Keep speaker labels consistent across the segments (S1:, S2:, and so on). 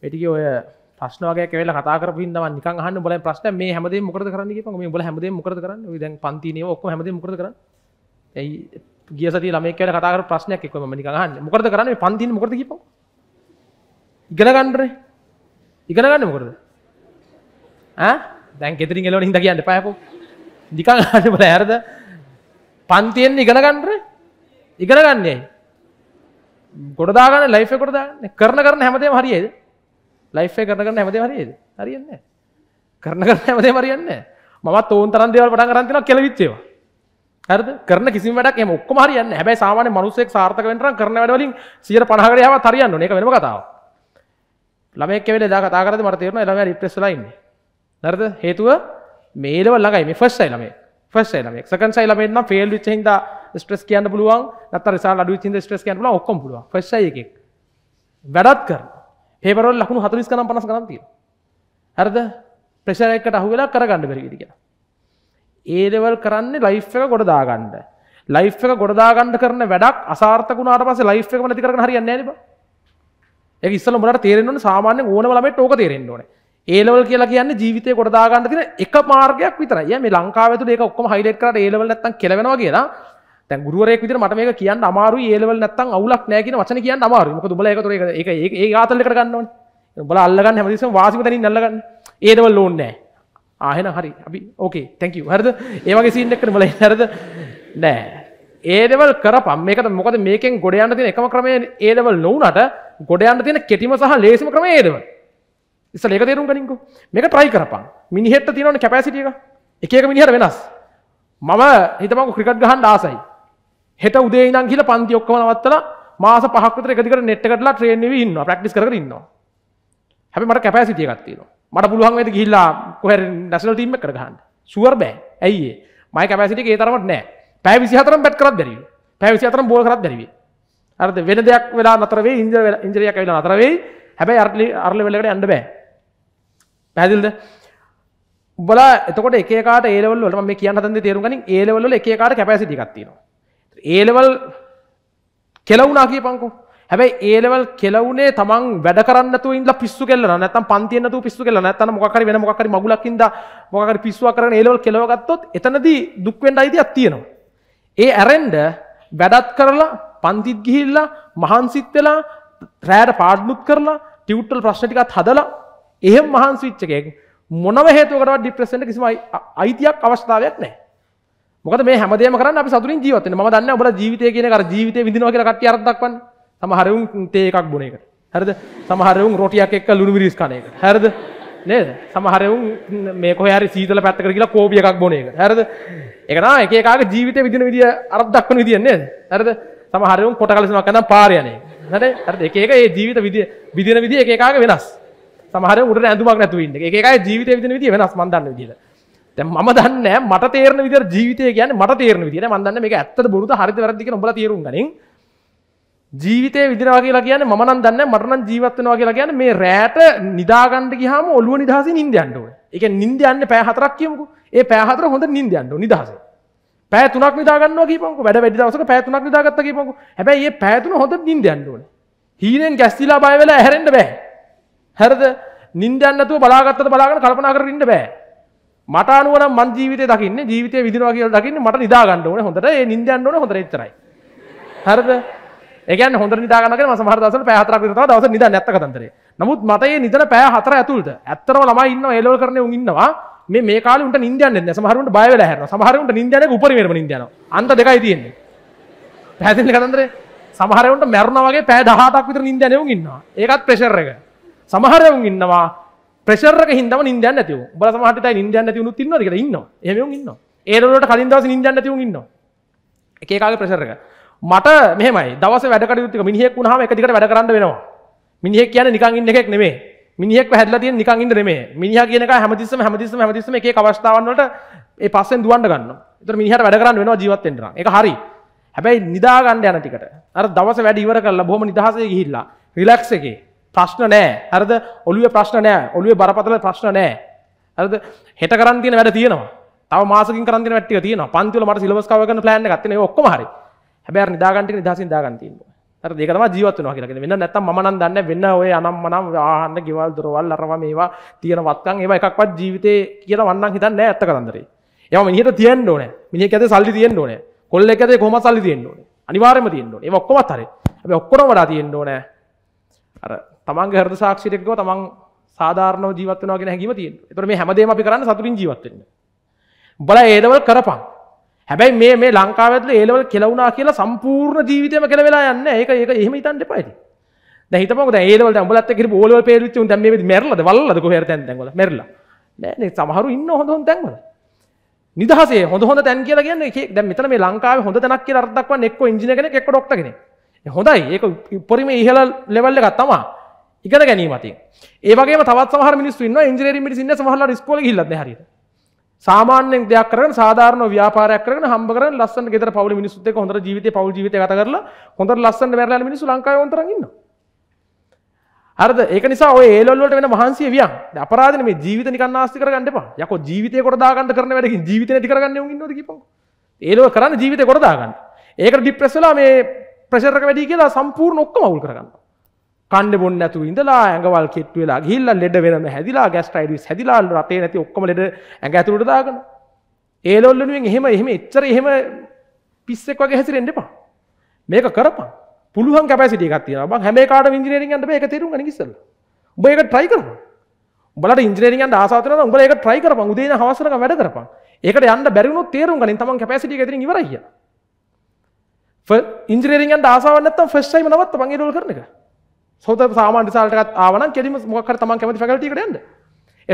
S1: පෙටික ඔය ප්‍රශ්නවාගේ වෙල කතාර පින් නික හන්න බල ප්‍රශ්න මේ හැමද මොකද කරන්න බල හැමද මොකද කරන්න ද පන්තිනය ඔක්ක හැමද මොකද කර ඇයි ගිය සති ළමේ කර කතාර ප්‍රශ්නයක් එක්ව මනික හන්න මොකද කරන්න පන්ති මොකද කිප ඉගෙනගන්නර ඉගෙනගන්න මොකරද දැන් ෙතරින් එලව හිද කියන්න පයකෝ දිකන් හන්න බල ඇරද පන්තියෙන් ඉගෙනගන්නර ඉගෙනගන්නේ ගොඩදාගන්න ලයිෆ කොටද කරන කරන හැමතේ හරියේද ලයිෆය කරනගන්න හැමති හරිද හරියන්න කරන කරන හැමතේ මරියන්න මත් ඔවන් තරන් දෙවල් පට කරන්තින කෙලවිච්චේවා හරද කරන කිසි වැඩක් එම ඔක්කොම හරියන්න හැබැයි සාමාන්‍ය මනුස්සෙක් සාර්ථක වෙන්න කරන වැඩවලින් 150කට යව හරියන්න ඕනේ ඒක වෙනම කතාවක් ළමයෙක් කෙවෙල එදා කතා කරද්දි මට තේරුණා ළමයා රිප්‍රෙස් වෙලා ඉන්නේ හරිද හේතුව මේ ලෙවල් ළඟයි මේ ෆස්ට් සයි ළමයි ෆස්ට් සයි ළමයි සෙකන්ඩ් සයි ළමයි නම් ෆේල් වෙච්ච හින්දා ස්ට්‍රෙස් කියන්න පුළුවන් නැත්නම් රිසල්ට් අඩු වෙච්ච හින්දා ස්ට්‍රෙස් කියන්න පුළුවන් ඔක්කොම පුළුවන් ෆස්ට් සයි එකෙක් වැඩත් කරනවා පේපරල් ලකුණු හතුරිස් කනම් පනස් කනම් තිය හරද ප්‍රශර එකට අහුවෙලා කරගන්න බැරිවිදික ඒදවල් කරන්න ලයිෆ් එක ගොඩ දාගණ්ඩ ලයිෆ් එක ගොඩදාගණ්ඩ කරන වැඩක් අසාර්ථකුණට පස ලයි් එක නැති කරන හරි නෑ එක ඉස්සල මොට තේරෙන්වන සාමාන්‍ය ඕනවලමට ඕක තේරෙන්න්නවන ඒලවල් කියලා කියන්න ජීවිතය ගොඩදාගන්න තින එක මාර්ගයක් විතර ය මේ ලංකාවතු ඒක ඔක්කම හයිඩෙක්ට ඒලවල් ඇත්තන් කෙලවෙනවා කියලා තැන් ගුරුවරෙක් විදිහට මට මේක කියන්න අමාරුයි ඒ ලෙවල් නැත්තම් අවුලක් නැහැ කියන වචන කියන්න අමාරුයි මොකද උඹලා ඒක ඒක ඒක ඒ ආතල් එකට ගන්න ඕනේ උඹලා අල්ලගන්න හැමතිස්සෙම වාසික තැනින් අල්ලගන්න ඒ ලෙවල් ඕනේ නැහැ ආහෙන හරි අපි ඕකේ තැක හරද ඒවගේ සින්න එකට මල හරද නෑ ඒදවල් කරපම් මේකට මොකද මේකෙන් ගොඩයන්න තින එකම ක්‍රමය ඒදවල් නොවනට ගොඩයන්න තියෙන කෙටිම සහ ලේසිම ක්‍රම ඒදව ඉස්ස ඒක තේරුම් ගනින්කු මේක ට්‍රයි කරපම් මිනිහෙට තිනවන කැපෑසිටියක එක මිනිහර වෙනස් මම හිතමක ක්‍රිකට් ගහන් ආසයි හෙට උදේ ඉඳන් කියලා පන්ති ඔක්කොම නවත්තලා මාස පහක් විතර එක දිගට net එකටලා train වෙවි ඉන්නවා practice කර කර ඉන්නවා හැබැයි මට capacity එකක් තියෙනවා මට පුළුවන් වෙයිද ගිහිල්ලා කොහේ national team එකකට ගහන්න sure බෑ ඇයි ඒ මගේ capacity එක ඒ තරමට නෑ පැය 24ම bat කරත් බැරි පැය 24ම බෝල් කරත් බැරි අර වෙන දෙයක් වෙලා නතර වෙයි ඉන්ජරි ඉන්ජරියක් ඇවිල්ලා නතර වෙයි හැබැයි අර අර level එකට යන්න බෑ පැහැදිලිද උඹලා එතකොට එකකාට ඒලවල්ලට මේ කියන්න තද තේරුගනි ඒලවල්ල එකකාට කැපැසිටිකක්තිනවා ඒලෙවල් කෙලවුනා කිය පංකු හැබයි ඒලෙවල් කෙලවනේ තමන් වැඩ කරන්න ඉන්න පිස්සු කෙල නැතම් පන්තියන තු පිස්සු කෙල නැතන මොකර වෙන මොකර මගලක්කින්ද මොකර පිස්සුව කරන ඒලවල් කෙලවගත්තොත් එතනදී දුක්වෙන්ඩ අයිති අත්තියෙනවා. ඒ ඇරෙන්ඩ වැඩත් කරලා පන්තිත් ගිහිල්ලා මහන්සිත් වෙලා රෑට පාඩ්නුත් කරලා ටියවටල් ප්‍රශ්ටිකත් හදලා එහෙම මහන්සිච්චකයක් මොනව හේතුකට ඩිප්‍රසට කිසිම අයිතියක් අවස්ථාවයක් නෑ මොකද මේ හැමදේම කරන්න අපි සතුටින් ජීවත් වෙන්න. මම දන්නේ ඔබලා ජීවිතය කියන කර ජීවිතේ විඳිනවා කියලා කට්ටිය අර්ථ දක්වන්නේ. සමහර උන් තේ එකක් බොන එකට. හරිද? සමහර උන් රොටියක් එක්ක ලුණු මිරිස් කන එකට. හරිද? නේද? සමහර උන් මේ කොහේ හරි සීතල පැත්තකට කියලා කෝපි එකක් බොන එකට. හරිද? ඒක නා එක එකාගේ ජීවිතේ විඳින විදිය අර්ථ දක්වන විදිය නේද? හරිද? සමහර උන් කොට කලසමක් කරන පාර යන එක. හරි? හරිද? එක එක ඒ ජීවිත විදිය විදින විදිය එක එකාගේ වෙනස්. සමහර උඩට ඇඳුමක් නැතුව ඉන්න එක. එක එකගේ ජීවිතේ විදින විදිය වෙනස් මන් දන්න විදියට. දැන් මම දන්නේ නැහැ මට තේරෙන විදිහට ජීවිතය කියන්නේ මට තේරෙන විදිහට මම දන්නේ මේක ඇත්තද බොරුද හරිද වැරදිද කියලා උඹලා තේරුම් ගනින් ජීවිතේ විදිනවා කියලා කියන්නේ මම නම් දන්නේ මට නම් ජීවත් වෙනවා කියලා කියන්නේ මේ රැට නිදා ගන්න ගියාම ඔළුව නිදහසේ නිින්ද යන්න ඕනේ. ඒ කියන්නේ නිින්ද යන්නේ පැය හතරක් කියමුකෝ. ඒ පැය හතර හොඳ නිින්ද යන්න ඕනේ නිදහසේ. පැය තුනක් නිදාගන්නවා කියපන්කෝ. වැඩ වැඩි දවසක පැය තුනක් නිදාගත්තා කියපන්කෝ. හැබැයි මේ පැය තුන හොඳ නිින්ද යන්න ඕනේ. හීනෙන් ගැස්සිලා බය වෙලා හැරෙන්න බෑ. හරිද? නිින්ද යන්න නැතුව බලාගත්තද බලාගෙන කල්පනා කරගෙන ඉන්න බෑ. මට අනුවන මන් ජීවිත දකින්න ජීවිත විදිනවා කියල දකින්න මට නිදාගන්නඩුවන හොඳට නිදන්නන හොඳ චරයි හරද එක හොඳ නිදාගනක සහරදස පැහතරක් දවස නිද නැත්ත කතන්තර නමුත් මතයේ නිදන පෑ හතර ඇතුළට ඇත්තර ලම ඉන්න එලෝ කරන ඉන්නවා මේ මේ කාලට නිදන්න සහරුට බයවල හර සහරුට නිදන උපරම නිදන අන්ත දෙකයි තියෙන්නේ පැතිල කතන්දරේ සමහරවුන්ට මැරුණ වගේ පෑ දහතක් විතර නිදනයවු ඉන්නවා ඒකත් ප්‍රශර්ර එක සමහරවුන් ඉන්නවා ප්‍රශරක හිදම ඉදන්න තිව බල සමහට ඉදන්න තිවුණු තින්නද කියලා ඉන්න එම ඉන්න ඒරලට කලින් දවස ඉදන්න තිවු ඉන්න එකකාල ප්‍රශරක මට මෙමයි දවස වැඩකටයුතු මිනිහෙක් වුණහම එකකට වැඩ කරන්න වෙනවා මිනිහෙක් කියන නිකං ඉන්න එකෙක් නෙමේ මිනිහෙක් හැදල තිය නිකං ඉන්න නෙමේ මිනිහ කියනක හැමතිස්සම හැමතිස්සම හැමතිස්සම එක අවස්ථාවන්ට ඒ පස්සෙන් දුවන්ට ගන්න තර මිනිහට වැඩ කරන්න වෙනවා ජීවත්තෙන්ට එක හරි හැබැයි නිදාගන්න යන ටිකට අර දවස වැඩ ඉවර කරලා බොහම නිදහසේ ගිහිල්ලා රිලක්ස එකේ ප්‍රශ්න නෑ හරද ඔලුව ප්‍රශ්න නෑ ඔලුවේ බරපතල ප්‍රශ්න නෑ හරද හෙට කරන්තින වැඩ තියනවා මාසක කරන්න වැට තියන පන්තිල මට සිලස්කාවගන්න ලෑන ගත්න ඔක්කොම හරි හැබැ නිදාගන්ට නිදසින් දාගන්තින්න හර දෙකම ජීවත් වනවා කියලගෙන වෙන්න නැත්තම් මනන් දන්න වෙන්න ඔය අනම් මනම් ආහන්න ගෙවල් දුරවල් අරම මේවා තියෙන වත්කන් ඒවා එකක්වත් ජීවිතය කියලා වන්න හිතන්න ඇත්ත කරන්දරේ එම මිනිට තියෙන් ඕන මිනි ඇත සල්ලි තියෙන් ඕන කොල්ල එකද කොම සල්ලි තියෙන් ඕන අනිවාරම තියෙන් ඕන ඔක්කොමත් හර ඔක්කොම වඩා තියෙන් ඕනෑ අර තමන් හරද සාක්ෂිරයක්ව තමන් සාධාරන ජීවත්වනගෙන හැකිව තිය තර මේ හැමදේම අපි කරන්න සතුරින් ජීවත්වෙන්න බල ඒදවල් කරපන් හැබැයි මේ මේ ලංකාවඇතුල ඒලවල් කෙලවුනා කියලා සම්පූර්ණ ජීවිතයම කෙල වෙලා යන්න ඒක ඒක එහෙම ඉතන්ට පයිති හිතම ඒවල ැඹලත් කිර ෝල පේරිච ැම මැරල වල්ලක හර තැන්ගල මැරල සමහරු ඉන්න හොඳොන් තැන්වල නිදහසේ හොඳ හොඳ තැන් කියල කියන්න එක මෙතන මේ ලංකාව හොඳ තැනක් කිය අර්දක්ව එක්ක ඉජිනගෙන එක ඩොක්ටගෙන හොඳයි ඒක උපරිම ඉහල ලෙවල්ල ගත්තමා ඉගෙන ගැනීමති ඒගේ තවත් සහ මිනිස්තුන්න ඉජරි මිසින්න සහල ස්කෝල හිල්ලද හරි සාමාන්‍යෙන් දෙයක් කරන සාධාරන ව්‍යාපාරයක් කරන හම්බර ලස්සන් ගෙත පවල මිනිසුත් හොඳ ජීවිත පව ජීවිත කත කරල හොඳ ලස්සන් වැරල මිනිසු ලංකාවන්තරන්න අරද ඒක නිසා ඒලොල්ට වෙන වහන්සේ විය අපරාධන මේ ජීවිත නිකන්නාස්තික ගන්නපා යක ජීවිතය කොටදාගන්න කරන වැඩ ජීවිත ටිකරගන්න ඉන්නද කිප ඒලෝ කරන්න ජීවිත කොටදාගන්න ඒක ඩිප්‍රෙස්සලා මේ ප්‍රසරක වැඩි කියලා සම්පූර් නොක්ක මවුල් කරගන්න කණ්ඩ බොන්න ඇතු ඉඳලා ඇඟවල් කෙට්වෙලා ගිල්ල ලෙඩ වෙනම හැදිලා ගැස්ටයිඩස් හැදිලා රටේ නැති ඔක්කම ලෙඩ ඇඟ ඇතුළට දාගන ඒලොල්ලනුවෙන් එහෙම එහෙම එච්චර එහෙම පිස්සෙක් වගේ හැසිරෙන්ට එපා මේක කරපා පුළුවන් කැපැසිට ගත්තිය බ හැම කාට ඉජිනීරෙන් ගන්න එක තේරු නිසල උඹ එක ට්‍රයි කරප උඹලට ඉජිනීරෙන් ආසාතන උඹ එක ට්‍රයි කරප උදේ හවසරක වැඩ කරපා ඒකට යන්න බැරිුණු තේරුම් ගනින් තමන් කැපැසිට ගතිර ඉවරහිය ඉන්ජිනීරෙන් ආසාවනත්තම් ෆස්ටයිම නවත් පගේ රෝල් කරනක සොද සාමාන් රිසල්ටත් ආවන කෙලිම මොකර තමන් කැමති ෆැකල්ටිකට යන්න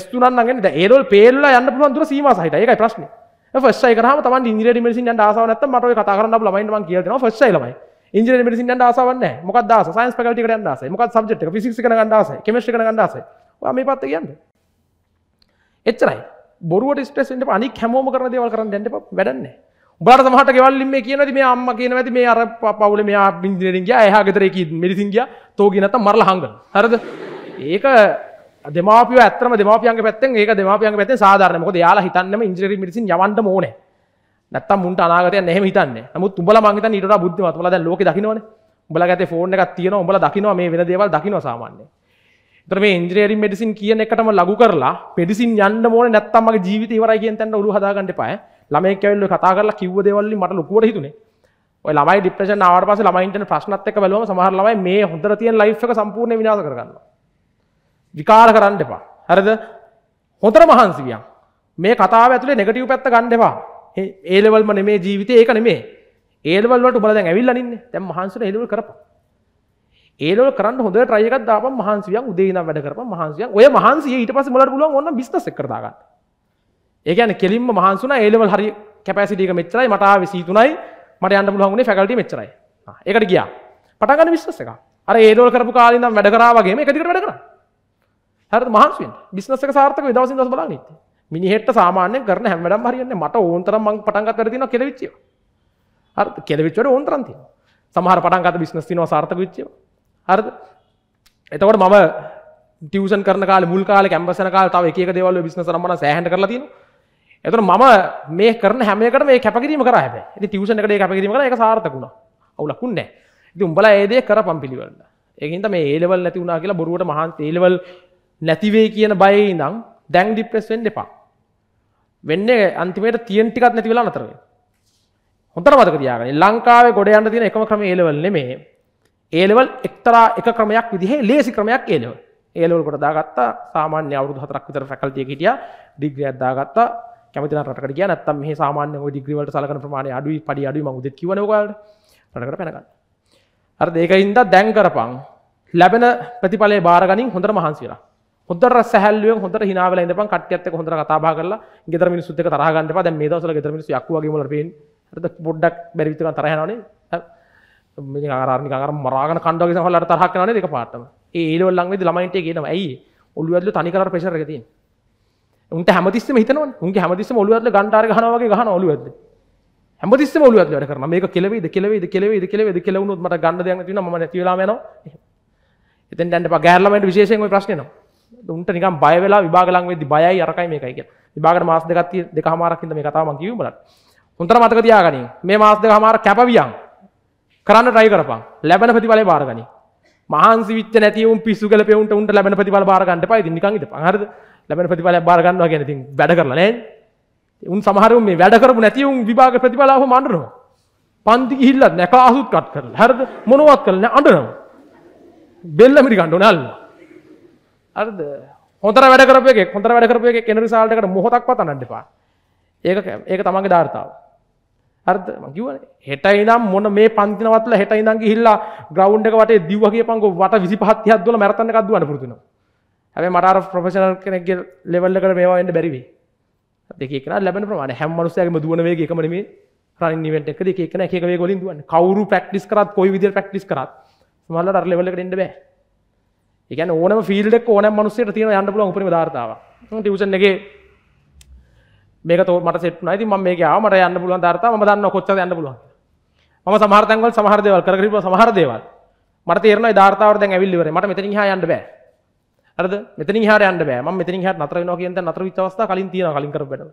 S1: ස්තුනන්ගෙන ඒරල් පේල්ල යන්න පුළුවන් දුර සීම සහිත ඒකයි ප්‍රශ්න ෆස්සයි කරහම තම ඉදිර මසි ආසාවනත් මට කතාරන්න ලමයින්ම කියලන ෆස්සයිලමයි ඉජ මසි ආසාවන්න මොක දස සයින්ස් පැකල්ටික න්දස මොක සබ්ට ිසි ගන්ඩස කමේෂ ගන්ඩස මේ පත්ත කියන්න එච්චරයි බොරුවට ස්ටෙස්ට අනි හැමෝම කරන දේවල් කරන්න ඩට වැඩන්නේ උබට සමහට ගෙවල්ලින් මේ කියනද මේ අම්ම කියන ඇති මේ අර පවුල මෙයා පිින්දිනරින්ගේ ඇහගතරයක මිනිසිංගිය තෝගෙනත මරල හංග හරද ඒක දෙමාපිය ඇතම දෙමාපියන් පැත්තෙන් ඒක දෙමාපියන් පැත්තේ සාධාරනකොද යාලා හිතන්නම ඉජරි මිනිසි යවන්ට මෝන නැත්තම් මුන්ට අනාගතය නැහ හිතන්න නමුත් තුබල මගත නිට බුද්ධමත්මලද ලෝක දකිනවන උඹල ඇත ෆෝර්න එකක් තියෙන උඹල දකිනවා මේ වෙන දේවල් දකින සාමාන්නේ තරම ඉන්ද්‍රේරි මෙඩිසින් කියන එකටම ලගු කරලා පෙඩිසින් යන්න මෝන නැත්තම්මගේ ජීවිත වරයි කියතන්න උරු හදාගන්නඩ පායි ළමයි කැල්ල කතා කරලා කිව්ව දෙවල්ලි මට ලොකුවට හිතුනේ ළමයි ඩිප්‍රේෂන් ආවට පස්සේ ළමයින්ට ප්‍රශ්නත් එක්ක බලවම සමහර ළමයි මේ හොඳට තියෙන ලයිෆ් එක සම්පූර්ණයෙන් විනාශ කරගන්නවා. විකාර කරන්න එපා. හරිද? හොඳට මහන්සි වියන්. මේ කතාව ඇතුලේ නෙගටිව් පැත්ත ගන්න එපා. ඒ ලෙවල්ම නෙමේ ජීවිතේ ඒක නෙමේ. ඒ ලෙවල් වලට උඹලා දැන් ඇවිල්ලා නින්නේ. දැන් මහන්සියට ඒ ලෙවල් කරපන්. ඒ ලෙවල් කරන්න හොඳ ට්‍රයි එකක් දාපන් මහන්සි වියන් උදේ ඉඳන් වැඩ කරපන් මහන්සි වියන්. ඔය මහන්සිය ඊට පස්සේ උඹලට පුළුවන් ඕන්න බිස්නස් එකකට දාගන්න. ඒකන කෙලින්ම මහන්සුන ඒලවල් හරි කැපැසිටික මෙච්චරයි මට විසිතුනයි මට අන්න පුලහුණේ ෆැකල්ටි මෙච්චරයි ඒකට ගියා පටගන්න විශ්වස එක අර ඒදෝල් කරපු කාලින්නම් වැඩකරාවගේ එකදිකට වැඩ කර හර මහන්සුවෙන් බිස්නසක සාර්ථක විදවසි දස් බලා නීති මිනිහෙට සාමාන්‍ය කරන හැමඩම් හරින්න මට ඕන්තර මං පටන්ගත් වැරදින කෙලවිච්චිය හර කෙලවිච්චට ඕන්තරන්ති සමහර පටන්ගත බිස්නස් තිනවා සාර්ථක විච්චිය හරද එතකොට මම ටියවසන් කරන කාල මුල් කාල කැම්පසන කාල තව එක දේවල් බිස්නස රම්බන සෑහන්ට කරලා තියෙනවා එතන මම මේ කරන හැමකට මේ කැපකිරීම කර හැබ තිවසන එකට කැපකිරීම කර එක සාර්ථකුණ අවුලක්කුන්න උඹල ඒදේ කර පම්පිළිවල්ල ඒහින්ද මේ ඒලවල් නැති වුණා කියලා බොරුවට මහන් ඒලවල් නැතිවේ කියන බයි නම් දැන් ඩිප්‍රෙස් වෙන්න එපා වෙන්න අන්තිමට තියෙන් ටිකත් නැති වෙලා නතරව හොඳට මතක තියාගන්න ලංකාවේ ගොඩ යන්න තියෙන එකම ක්‍රම ඒලවල් නෙමේ ඒලවල් එක්තරා එක ක්‍රමයක් විදිහේ ලේසි ක්‍රමයක් ඒලවල් ඒලවල් කොට දාගත්තා සාමාන්‍ය අවුරුදු හතරක් විතර ෆැකල්ටිය හිටියා ඩිග්‍රී එකක් දාගත්තා කැමති රට කිය නත්තම් මේ සාමාන්‍ය ඩිග්‍රවලට සලකන ප්‍රමාණ අඩුයි පඩි අඩු මගුද කිවනවාට රටකට පැනගන්න අර ඒකයින්ද දැන් කරපං ලැබෙන ප්‍රතිඵලේ බාරගනින් හොඳ මහන්සිලා හොදර සැල්ුව හොඳ හිනාවල ඉඳපන් කට්‍යත්ත හොඳ කතාා කරලා ගෙතර මිනිසුත් තරගන්නට පද මේ දවසල ගෙතර මිනිසු යක්වාගේ මලපෙන් ඇත පොඩ්ඩක් බැරිවිතක තරහනේ මේ ආරණ අර මරාග කණ්ඩග හලට තරහක් නේ දෙක පාටම ඒලොල්ලන් වෙද ළමයින්ට කියනවා ඇයි ඔල්ලු ඇල්ලු තනිකර පෙසරගතිී උන්ට හැමතිස්සම හිතනවා උන්ගේ හැමතිස්සම ඔලුව ඇතුලේ ගන්ටාර ගහනවා වගේ ගහන ඔලුව ඇතුලේ හැමතිස්සම ඔලුව ඇතුලේ වැඩ කරනවා මේක කෙලවේද කෙලවේද කෙලවේද කෙලවේද කෙලවුනොත් මට ගන්න දෙයක් නැති වෙනවා මම නැති වෙලාම යනවා ඉතින් දැන් අප ගෑර ළමයින්ට විශේෂයෙන් ওই ප්‍රශ්නේ එනවා උන්ට නිකන් බය වෙලා විභාග ලඟ වෙද්දි බයයි අරකයි මේකයි කියලා විභාගට මාස දෙකක් තිය දෙකමාරක් ඉඳ මේ කතාව මම කිව්ව බලන්න හොඳට මතක තියාගනින් මේ මාස දෙකමාර කැපවියන් කරන්න ට්‍රයි කරපන් ලැබෙන ප්‍රතිඵලය බාර ගනින් මහන්සි විච්ච නැති උන් පිස්සු ගලපේ උන්ට උන්ට ලැබෙන ප්‍රතිඵල බාර ගන්න එපා ඉතින් නිකන් ඉඳපන් හරිද ලැබෙන ප්‍රතිඵල බාරගන්නවා ගැන ඉතින් වැඩ කරලා නෑ උන් සමහරුන් මේ වැඩ කරපු නැති උන් විභාග ප්‍රතිඵල අහම අඬනවා පන්ති ගිහිල්ලත් නෑ කාසුත් කට් කරලා හරිද මොනවත් කරලා නෑ අඬනවා බෙල්ලමිරි ගන්න ඕනේ අල්ලනවා හරිද හොඳට වැඩ කරපු එකෙක් හොඳට වැඩ කරපු එකෙක් කෙන රිසල්ට් එකට මොහොතක්වත් අඬන්න එපා ඒක ඒක තමන්ගේ ධාර්තාව හරිද මං කිව්වනේ හෙටයි නම් මොන මේ පන්ති නවත්තලා හෙටයි ඉඳන් ගිහිල්ලා ග්‍රවුන්ඩ් එක වටේ දිව්වා කියපන්කෝ වට 25 30ක් දුවලා මැරතන් එකක් දුවන්න පුරුදු වෙනවා හැබ මටර ප්‍රෆෙෂනල් කෙනෙක්ගේ ලෙවල්ලකට මේවාට බැරිවේ දෙකන ලැබෙන ප්‍රමාණ හැම්මනුසයම දුවනවේ එකමනීම රනිවට එක දෙකන එක ගොලින් දුවන් කවරු පැක්ටිස් කරත් කොයි විදිර පැක්ටිස් කරත් මල්ල අර ලෙවල්ලකට එන්න බෑ එක ඕන ෆිල්ඩ ඕන මනුසේට තියෙන යන්න පුල උපරි ධර්තාව ටියෂන් එක මේක තෝ මට සෙට් නයිති ම මේ මට යන්න පුලන් ධර්තාව ම දන්න කොච්ච යන්න පුලුවන් ම සමාර්තන්ගල් සමහරදවල් කරකිරීම සමහරදේවල් මට තේරන ධර්තාවරද ඇවිල්ලිවර මට මෙතන හා යන්න බෑ අරද මෙතන හාර යන්න බෑ මම මෙතන හට නතර වෙනවා කියන නතර වෙච්ච අවස්ථා කලින් තියෙනවා කලින් කරපු වැඩවල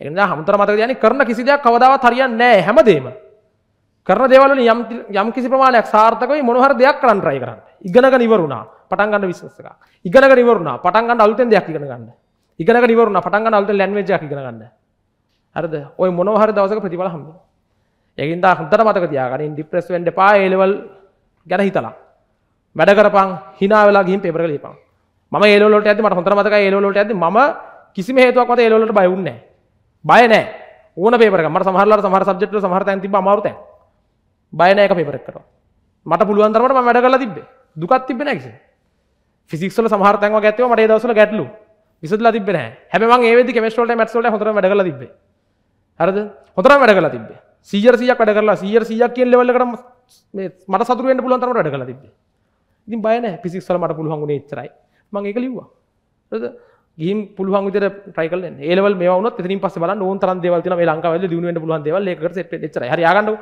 S1: ඒ නිසා හමුතර මතක තියාගන්න කරන කිසි දෙයක් කවදාවත් හරියන්නේ නැහැ හැමදේම කරන දේවල් වලින් යම් යම් කිසි ප්‍රමාණයක් සාර්ථක වෙයි මොන හරි දෙයක් කරන්න try කරන්න ඉගෙනගෙන ඉවර වුණා පටන් ගන්න බිස්නස් එකක් ඉගෙනගෙන ඉවර වුණා පටන් ගන්න අලුතෙන් දෙයක් ඉගෙන ගන්න ඉගෙනගෙන ඉවර වුණා පටන් ගන්න අලුතෙන් ලැන්ග්වේජ් එකක් ඉගෙන ගන්න හරිද ඔය මොනවා හරි දවසක ප්‍රතිඵල හම්බෙනවා ඒකින්ද හොඳට මතක තියාගන්න ඉන් ડિප්‍රෙස් වෙන්න එපා ඒ ලෙවල් ගැන හිතලා වැඩ කරපන් hina වෙලා ගිහින් පේපර් එක ලියපන් ම ඒලෝට ඇති මට හොතර මතක ඒලෝට ඇති ම කිසිම හේතුවක් මත ඒලෝට බයවුන්න බය නෑ ඕන පේපර මට සහරල සහර සබ්ජෙට සහර ඇති මවරත බයනෑක පේපරක්කර මට පුළුවන්තරමට වැඩ කලා තිබේ දුකත් තිබෙන නැක් ෆිසික්ල සහරතන් ඇතව මට දවසල ගැටලු විසදල තිබෙන හැම ඒද කෙමස්ටලට මැත්සලට හොර වැඩ කලා තිබේ හරද හොතර වැඩ කලා තිබේ සීජර සියක් වැඩ කරලා සීජර සියක් කියෙන් ලෙවල්ල කරම මට සතුරුවෙන්ට පුළුවන්තරම වැඩ කලා තිබේ ඉතින් බයන පිසික්සල මට පුළුවන් ුණේ චරයි මං එක ලිව්වා ගීම් පුළුවන් විතර ටයිකල් ඒලවල් මේවන තින් පස බල නොන් තරන් දෙවල් න ලංකාවල දියුණුවට පුළුවන් දෙවල් ඒකට ට හරි ගන්නවා